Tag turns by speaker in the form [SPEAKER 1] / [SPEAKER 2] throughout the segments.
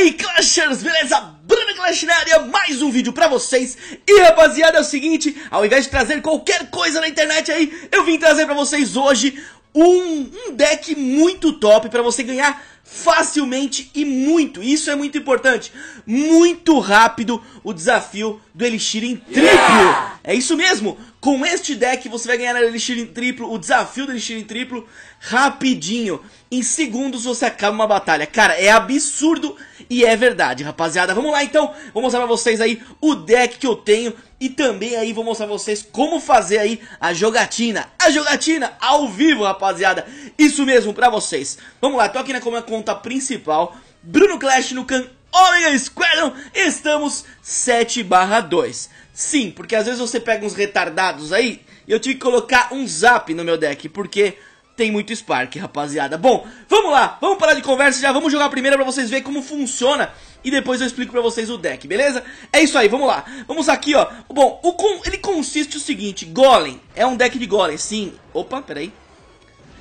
[SPEAKER 1] aí, Clashers, beleza? Bruno Clash na área, mais um vídeo pra vocês E rapaziada, é o seguinte, ao invés de trazer qualquer coisa na internet aí Eu vim trazer pra vocês hoje um, um deck muito top pra você ganhar facilmente e muito Isso é muito importante, muito rápido o desafio do Elixir em triplo yeah! É isso mesmo! Com este deck você vai ganhar a Elixir triplo, o desafio do Elixir triplo, rapidinho. Em segundos você acaba uma batalha. Cara, é absurdo e é verdade, rapaziada. Vamos lá então, vou mostrar pra vocês aí o deck que eu tenho e também aí vou mostrar pra vocês como fazer aí a jogatina. A jogatina ao vivo, rapaziada. Isso mesmo pra vocês. Vamos lá, tô aqui na minha conta principal. Bruno Clash no can Omega Squadron, estamos 7 barra 2. Sim, porque às vezes você pega uns retardados aí, e eu tive que colocar um zap no meu deck, porque tem muito Spark, rapaziada. Bom, vamos lá, vamos parar de conversa já, vamos jogar primeiro pra vocês verem como funciona e depois eu explico pra vocês o deck, beleza? É isso aí, vamos lá. Vamos aqui, ó. Bom, o com... ele consiste o seguinte, Golem, é um deck de Golem, sim. Opa, peraí.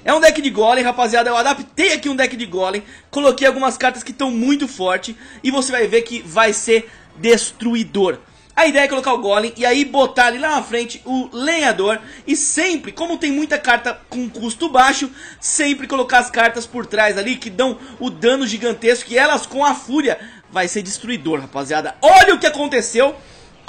[SPEAKER 1] É um deck de golem, rapaziada, eu adaptei aqui um deck de golem, coloquei algumas cartas que estão muito forte e você vai ver que vai ser destruidor. A ideia é colocar o Golem e aí botar ali lá na frente o Lenhador. E sempre, como tem muita carta com custo baixo, sempre colocar as cartas por trás ali que dão o dano gigantesco. E elas com a fúria vai ser destruidor, rapaziada. Olha o que aconteceu.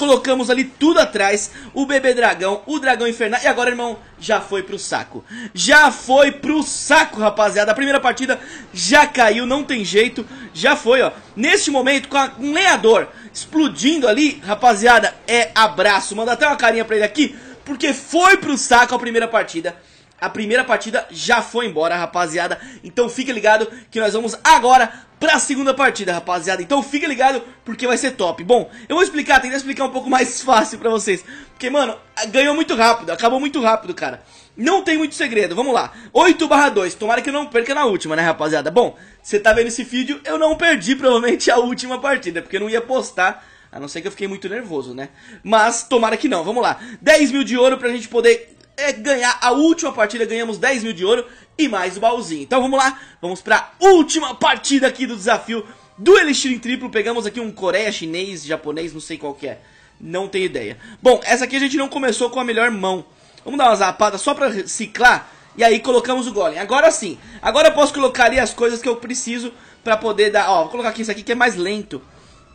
[SPEAKER 1] Colocamos ali tudo atrás. O bebê dragão, o dragão infernal. E agora, irmão, já foi pro saco. Já foi pro saco, rapaziada. A primeira partida já caiu, não tem jeito. Já foi, ó. Neste momento, com a, um lenhador explodindo ali, rapaziada, é abraço. Manda até uma carinha pra ele aqui, porque foi pro saco a primeira partida. A primeira partida já foi embora, rapaziada. Então fique ligado que nós vamos agora pra segunda partida, rapaziada. Então fica ligado, porque vai ser top. Bom, eu vou explicar, tentar explicar um pouco mais fácil pra vocês. Porque, mano, ganhou muito rápido, acabou muito rápido, cara. Não tem muito segredo, vamos lá. 8 barra 2, tomara que eu não perca na última, né, rapaziada? Bom, você tá vendo esse vídeo, eu não perdi provavelmente a última partida, porque eu não ia postar... A não ser que eu fiquei muito nervoso, né? Mas tomara que não, vamos lá. 10 mil de ouro pra gente poder é ganhar a última partida, ganhamos 10 mil de ouro e mais o baúzinho. Então vamos lá, vamos para última partida aqui do desafio do Elixir em triplo. Pegamos aqui um Coreia, chinês, japonês, não sei qual que é, não tenho ideia. Bom, essa aqui a gente não começou com a melhor mão. Vamos dar uma zapada só para reciclar e aí colocamos o golem. Agora sim, agora eu posso colocar ali as coisas que eu preciso para poder dar... Ó, vou colocar aqui isso aqui que é mais lento.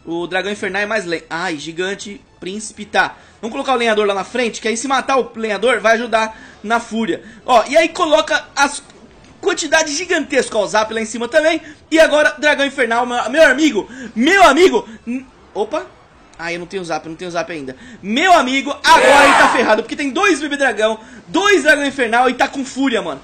[SPEAKER 1] O dragão infernal é mais lento. Ai, gigante príncipe, tá? Vamos colocar o lenhador lá na frente, que aí se matar o lenhador vai ajudar na fúria. Ó, e aí coloca as quantidades gigantescas ó, o Zap lá em cima também. E agora, Dragão Infernal, meu amigo, meu amigo... Opa, ah, eu não tenho zap, eu não tenho zap ainda. Meu amigo, agora ele tá ferrado, porque tem dois bebê dragão, dois dragão infernal e tá com fúria, mano.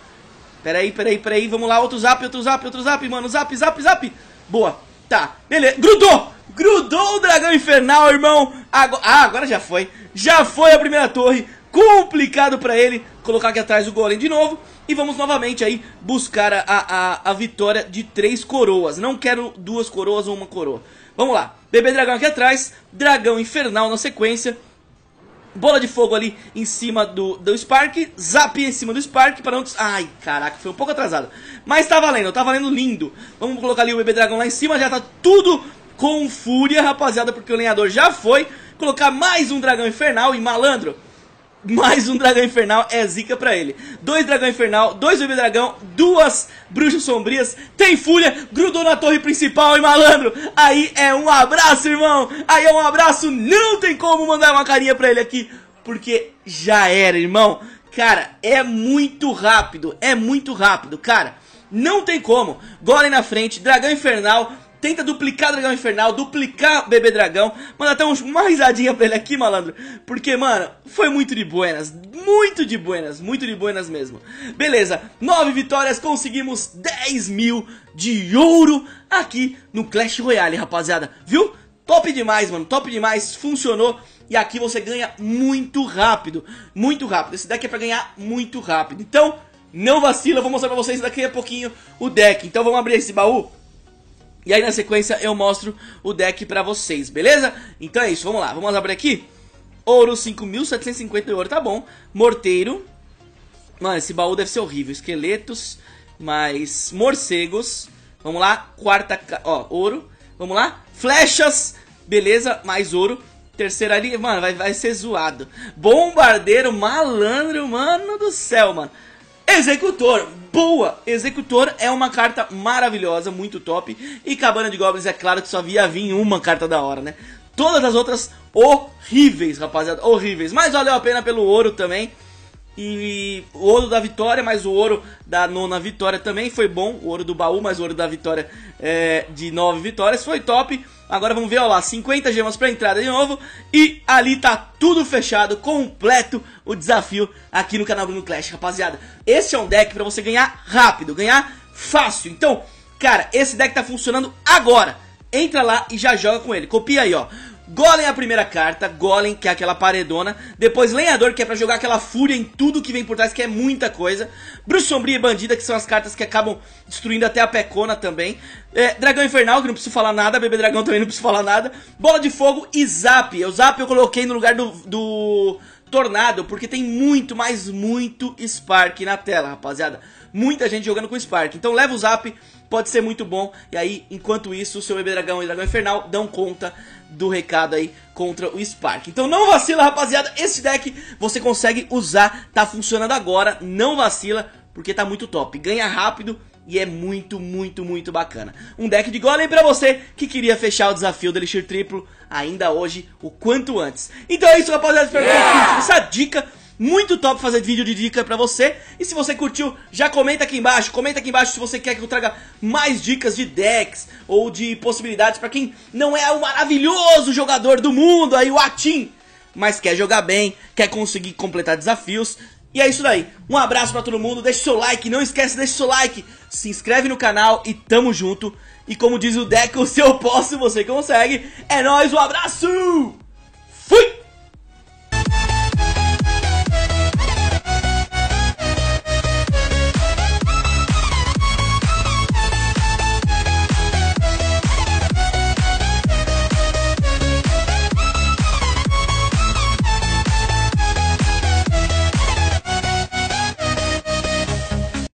[SPEAKER 1] Peraí, peraí, peraí, vamos lá, outro zap, outro zap, outro zap, mano, zap, zap, zap. Boa, tá, beleza, grudou! Grudou o dragão infernal, irmão. Agora, ah, agora já foi. Já foi a primeira torre. Complicado pra ele. Colocar aqui atrás o golem de novo. E vamos novamente aí buscar a, a, a vitória de três coroas. Não quero duas coroas ou uma coroa. Vamos lá. Bebê dragão aqui atrás. Dragão infernal na sequência. Bola de fogo ali em cima do, do Spark. Zap em cima do Spark para não... Ai, caraca, foi um pouco atrasado. Mas tá valendo, tá valendo lindo. Vamos colocar ali o bebê dragão lá em cima. Já tá tudo com fúria, rapaziada, porque o lenhador já foi. Colocar mais um dragão infernal e malandro. Mais um dragão infernal é zica pra ele. Dois dragão infernal, dois bebê dragão, duas bruxas sombrias. Tem fúria, grudou na torre principal e malandro. Aí é um abraço, irmão. Aí é um abraço. Não tem como mandar uma carinha pra ele aqui, porque já era, irmão. Cara, é muito rápido, é muito rápido, cara. Não tem como. Golem na frente, dragão infernal, Tenta duplicar Dragão Infernal, duplicar Bebê Dragão. Manda até uma risadinha pra ele aqui, malandro. Porque, mano, foi muito de buenas. Muito de buenas, muito de buenas mesmo. Beleza, nove vitórias, conseguimos 10 mil de ouro aqui no Clash Royale, rapaziada. Viu? Top demais, mano, top demais, funcionou. E aqui você ganha muito rápido, muito rápido. Esse deck é pra ganhar muito rápido. Então, não vacila, eu vou mostrar pra vocês daqui a é pouquinho o deck. Então vamos abrir esse baú e aí na sequência eu mostro o deck pra vocês, beleza? Então é isso, vamos lá, vamos abrir aqui. Ouro 5.750 ouro, tá bom. Morteiro. Mano, esse baú deve ser horrível. Esqueletos, mais morcegos. Vamos lá, quarta, ó, ouro. Vamos lá, flechas, beleza, mais ouro. Terceira ali, mano, vai, vai ser zoado. Bombardeiro, malandro, mano do céu, mano. Executor, boa! Executor é uma carta maravilhosa, muito top. E Cabana de Goblins, é claro que só via vir uma carta da hora, né? Todas as outras horríveis, rapaziada, horríveis. Mas valeu a pena pelo ouro também. E o ouro da vitória, mas o ouro da nona vitória também foi bom. O ouro do baú, mas o ouro da vitória é, de nove vitórias foi top. Agora vamos ver, ó lá, 50 gemas pra entrada de novo. E ali tá tudo fechado, completo o desafio aqui no canal Bruno Clash, rapaziada. Esse é um deck pra você ganhar rápido, ganhar fácil. Então, cara, esse deck tá funcionando agora. Entra lá e já joga com ele. Copia aí, ó. Golem é a primeira carta, Golem que é aquela paredona, depois Lenhador que é pra jogar aquela fúria em tudo que vem por trás, que é muita coisa, Bruxo Sombrio e Bandida que são as cartas que acabam destruindo até a Pecona também, é, Dragão Infernal que não preciso falar nada, Bebê Dragão também não preciso falar nada, Bola de Fogo e Zap, o Zap eu coloquei no lugar do, do Tornado, porque tem muito, mas muito Spark na tela, rapaziada muita gente jogando com Spark. Então leva o zap, pode ser muito bom. E aí, enquanto isso, o seu bebê dragão e dragão infernal dão conta do recado aí contra o Spark. Então não vacila, rapaziada. Esse deck você consegue usar, tá funcionando agora. Não vacila, porque tá muito top. Ganha rápido e é muito, muito, muito bacana. Um deck de golem pra você que queria fechar o desafio do Elixir Triplo ainda hoje, o quanto antes. Então é isso, rapaziada. Espero que tenham essa dica. Muito top fazer vídeo de dica pra você. E se você curtiu, já comenta aqui embaixo. Comenta aqui embaixo se você quer que eu traga mais dicas de decks ou de possibilidades pra quem não é o maravilhoso jogador do mundo, aí o Atim. Mas quer jogar bem, quer conseguir completar desafios. E é isso daí. Um abraço pra todo mundo. Deixa seu like. Não esquece, deixa seu like. Se inscreve no canal e tamo junto. E como diz o Deco, se eu posso, você consegue. É nóis, um abraço! Fui!